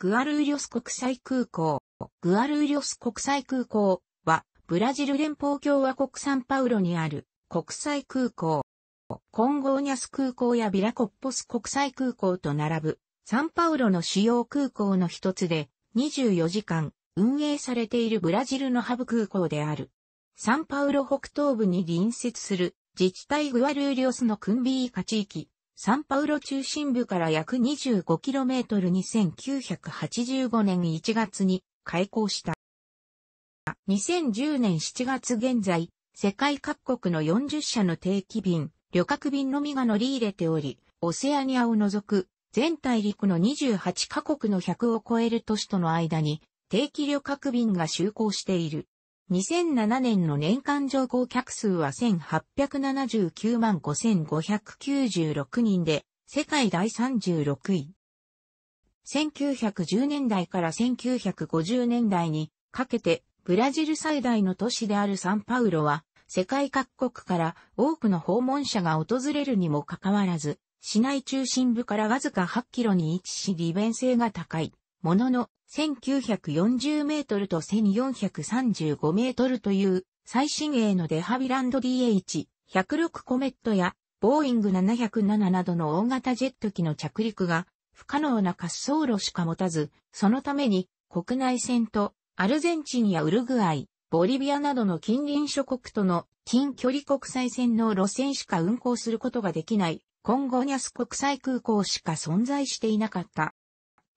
グアルーリョス国際空港。グアルーリョス国際空港は、ブラジル連邦共和国サンパウロにある国際空港。コンゴーニャス空港やビラコッポス国際空港と並ぶ、サンパウロの主要空港の一つで、24時間運営されているブラジルのハブ空港である。サンパウロ北東部に隣接する自治体グアルーリョスのクンビーカ地域、サンパウロ中心部から約2 5 k m 2 9 8 5年1月に開港した。2010年7月現在、世界各国の40社の定期便、旅客便のみが乗り入れており、オセアニアを除く全大陸の28カ国の100を超える都市との間に定期旅客便が就航している。2007年の年間乗降客数は1879万5596人で、世界第36位。1910年代から1950年代にかけて、ブラジル最大の都市であるサンパウロは、世界各国から多くの訪問者が訪れるにもかかわらず、市内中心部からわずか8キロに位置し利便性が高い。ものの、1940メートルと1435メートルという最新鋭のデハビランド DH106 コメットやボーイング707などの大型ジェット機の着陸が不可能な滑走路しか持たず、そのために国内線とアルゼンチンやウルグアイ、ボリビアなどの近隣諸国との近距離国際線の路線しか運航することができない、今後ニャス国際空港しか存在していなかった。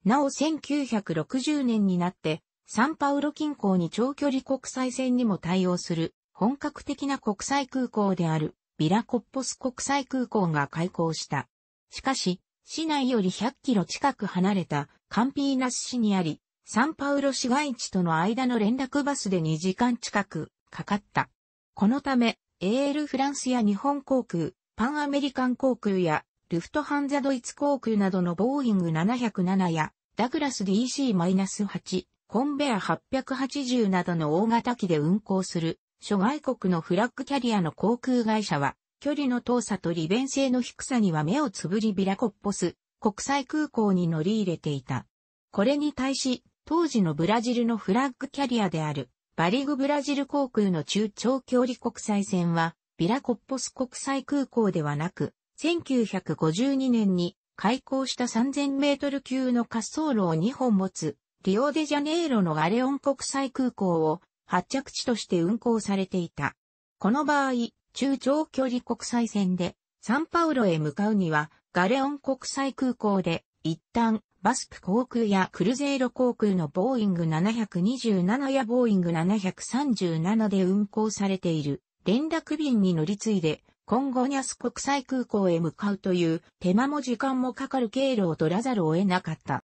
なお1960年になって、サンパウロ近郊に長距離国際線にも対応する本格的な国際空港であるビラコッポス国際空港が開港した。しかし、市内より100キロ近く離れたカンピーナス市にあり、サンパウロ市街地との間の連絡バスで2時間近くかかった。このため、エールフランスや日本航空、パンアメリカン航空やルフトハンザドイツ航空などのボーイング707や、ダグラス DC-8、コンベア880などの大型機で運航する、諸外国のフラッグキャリアの航空会社は、距離の遠さと利便性の低さには目をつぶりビラコッポス、国際空港に乗り入れていた。これに対し、当時のブラジルのフラッグキャリアである、バリグブラジル航空の中長距離国際線は、ビラコッポス国際空港ではなく、1952年に開校した3000メートル級の滑走路を2本持つ、リオデジャネイロのガレオン国際空港を発着地として運航されていた。この場合、中長距離国際線でサンパウロへ向かうにはガレオン国際空港で一旦バスク航空やクルゼイロ航空のボーイング727やボーイング737で運航されている連絡便に乗り継いで今後ニャス国際空港へ向かうという手間も時間もかかる経路を取らざるを得なかった。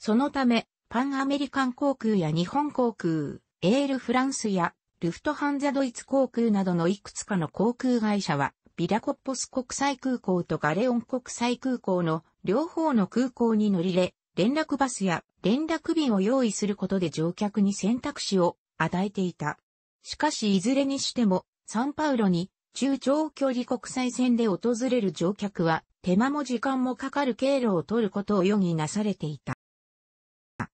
そのため、パンアメリカン航空や日本航空、エールフランスやルフトハンザドイツ航空などのいくつかの航空会社は、ビラコッポス国際空港とガレオン国際空港の両方の空港に乗り入れ、連絡バスや連絡便を用意することで乗客に選択肢を与えていた。しかしいずれにしても、サンパウロに中長距離国際線で訪れる乗客は、手間も時間もかかる経路を取ることを余儀なされていた。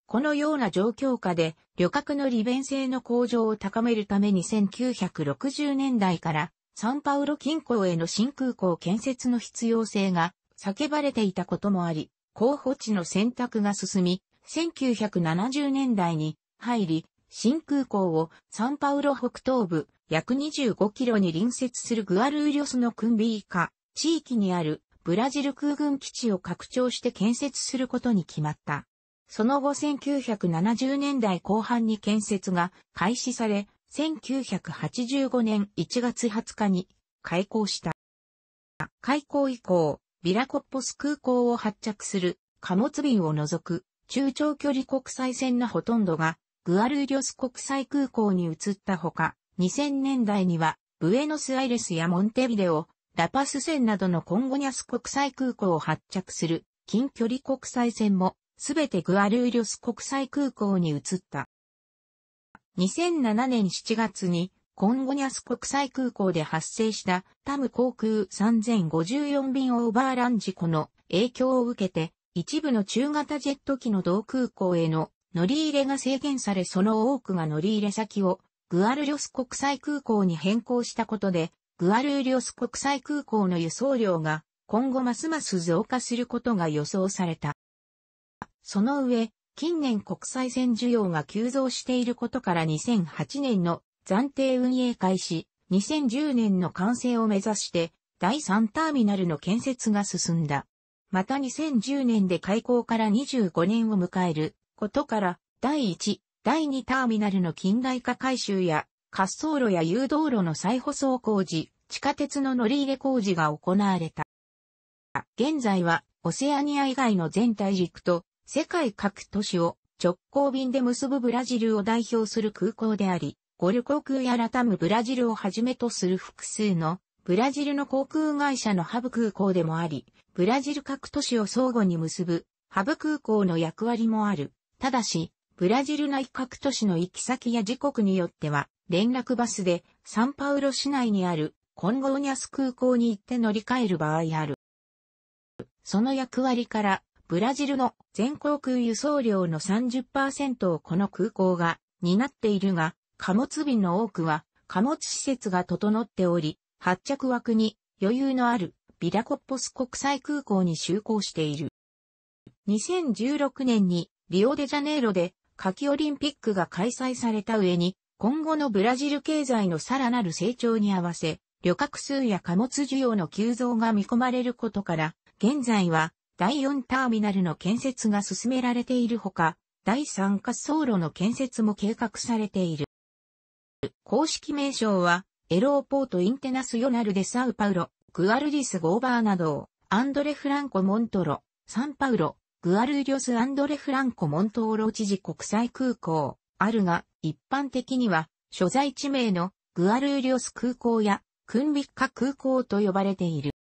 このような状況下で、旅客の利便性の向上を高めるために1960年代から、サンパウロ近郊への新空港建設の必要性が叫ばれていたこともあり、候補地の選択が進み、1970年代に入り、新空港をサンパウロ北東部約25キロに隣接するグアルーリョスのクンビーカ地域にあるブラジル空軍基地を拡張して建設することに決まった。その後1970年代後半に建設が開始され、1985年1月20日に開港した。開港以降、ビラコッポス空港を発着する貨物便を除く中長距離国際線のほとんどがグアルーリョス国際空港に移ったほか、2000年代には、ブエノスアイレスやモンテビデオ、ラパス線などのコンゴニャス国際空港を発着する近距離国際線も、すべてグアルーリョス国際空港に移った。2007年7月に、コンゴニャス国際空港で発生したタム航空3054便オーバーラン事故の影響を受けて、一部の中型ジェット機の同空港への乗り入れが制限されその多くが乗り入れ先をグアルリョス国際空港に変更したことで、グアルリョス国際空港の輸送量が今後ますます増加することが予想された。その上、近年国際線需要が急増していることから2008年の暫定運営開始、2010年の完成を目指して第3ターミナルの建設が進んだ。また2010年で開港から25年を迎えることから第1、第2ターミナルの近代化改修や、滑走路や誘導路の再舗装工事、地下鉄の乗り入れ工事が行われた。現在は、オセアニア以外の全体軸と、世界各都市を直行便で結ぶブラジルを代表する空港であり、ゴル航空やラタムブラジルをはじめとする複数のブラジルの航空会社のハブ空港でもあり、ブラジル各都市を相互に結ぶハブ空港の役割もある。ただし、ブラジル内各都市の行き先や時刻によっては、連絡バスでサンパウロ市内にあるコンゴーニャス空港に行って乗り換える場合ある。その役割から、ブラジルの全航空輸送量の30%をこの空港が担っているが、貨物便の多くは貨物施設が整っており、発着枠に余裕のあるビラコッポス国際空港に就航している。2016年にリオデジャネイロで夏季オリンピックが開催された上に、今後のブラジル経済のさらなる成長に合わせ、旅客数や貨物需要の急増が見込まれることから、現在は第4ターミナルの建設が進められているほか、第3滑走路の建設も計画されている。公式名称は、エローポートインテナスヨナルデサウパウロ、グアルディス・ゴーバーなど、アンドレ・フランコ・モントロ、サンパウロ、グアルーリョス・アンドレ・フランコ・モントーロ知事国際空港、あるが、一般的には、所在地名のグアルーリョス空港やクンビッカ空港と呼ばれている。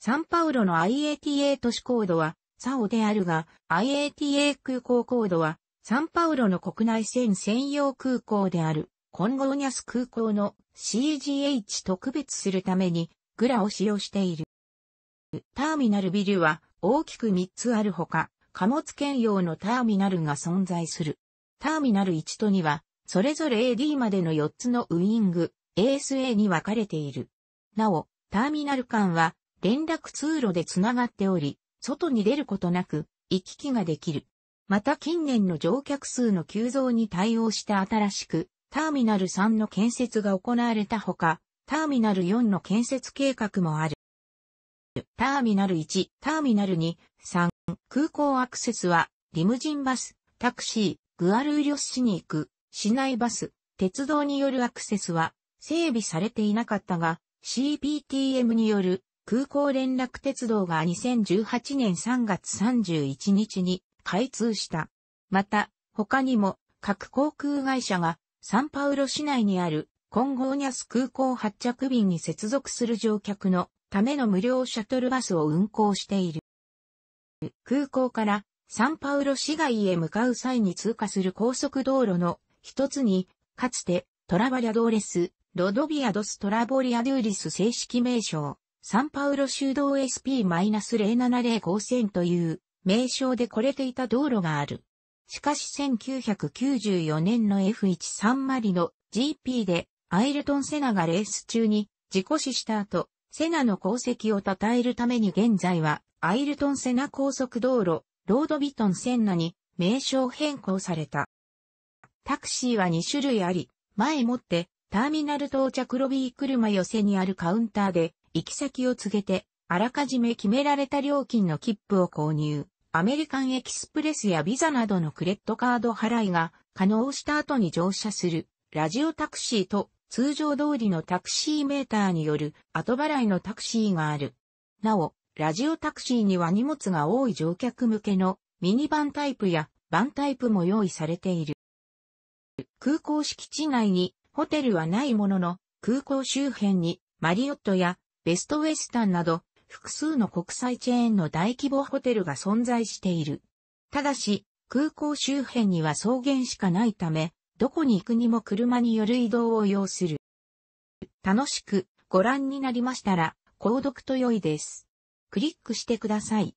サンパウロの IATA 都市コードは、サオであるが、IATA 空港コードは、サンパウロの国内線専用空港である、コンゴーニャス空港の CGH と区別するために、グラを使用している。ターミナルビルは、大きく3つあるほか、貨物兼用のターミナルが存在する。ターミナル1と2は、それぞれ AD までの4つのウイング、ASA に分かれている。なお、ターミナル間は連絡通路でつながっており、外に出ることなく行き来ができる。また近年の乗客数の急増に対応して新しく、ターミナル3の建設が行われたほか、ターミナル4の建設計画もある。ターミナル1、ターミナル2、3、空港アクセスは、リムジンバス、タクシー、グアルーリョス市に行く、市内バス、鉄道によるアクセスは、整備されていなかったが、CPTM による空港連絡鉄道が2018年3月31日に開通した。また、他にも各航空会社がサンパウロ市内にあるコンゴーニャス空港発着便に接続する乗客のための無料シャトルバスを運行している。空港からサンパウロ市街へ向かう際に通過する高速道路の一つに、かつてトラバリャドーレス、ロドビアドストラボリアドゥーリス正式名称、サンパウロ修道 SP-070 号線という名称で来れていた道路がある。しかし1994年の F13 マリの GP でアイルトン・セナがレース中に事故死した後、セナの功績を称えるために現在は、アイルトンセナ高速道路、ロードビトンセンナに名称変更された。タクシーは2種類あり、前もってターミナル到着ロビー車寄せにあるカウンターで行き先を告げて、あらかじめ決められた料金の切符を購入、アメリカンエキスプレスやビザなどのクレットカード払いが可能した後に乗車する、ラジオタクシーと通常通りのタクシーメーターによる後払いのタクシーがある。なお、ラジオタクシーには荷物が多い乗客向けのミニバンタイプやバンタイプも用意されている。空港敷地内にホテルはないものの空港周辺にマリオットやベストウェスタンなど複数の国際チェーンの大規模ホテルが存在している。ただし、空港周辺には草原しかないため、どこに行くにも車による移動を要する。楽しくご覧になりましたら、購読と良いです。クリックしてください。